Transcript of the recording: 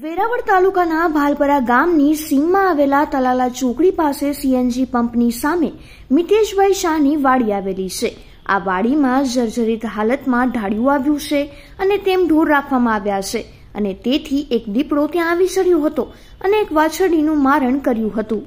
વેરાવળ તાલુકાના ભાલપરા ગામની સીમમાં આવેલા તલાલા ચોકડી પાસે સીએનજી પંપની સામે મિતેશભાઈ શાહની વાડી આવેલી છે આ વાડીમાં જર્જરિત હાલતમાં ઢાળિયું આવ્યું છે અને તેમ ઢોર રાખવામાં આવ્યા છે અને તેથી એક દીપડો ત્યાં આવી ચડ્યો હતો અને એક વાછરડીનું મારણ કર્યું હતું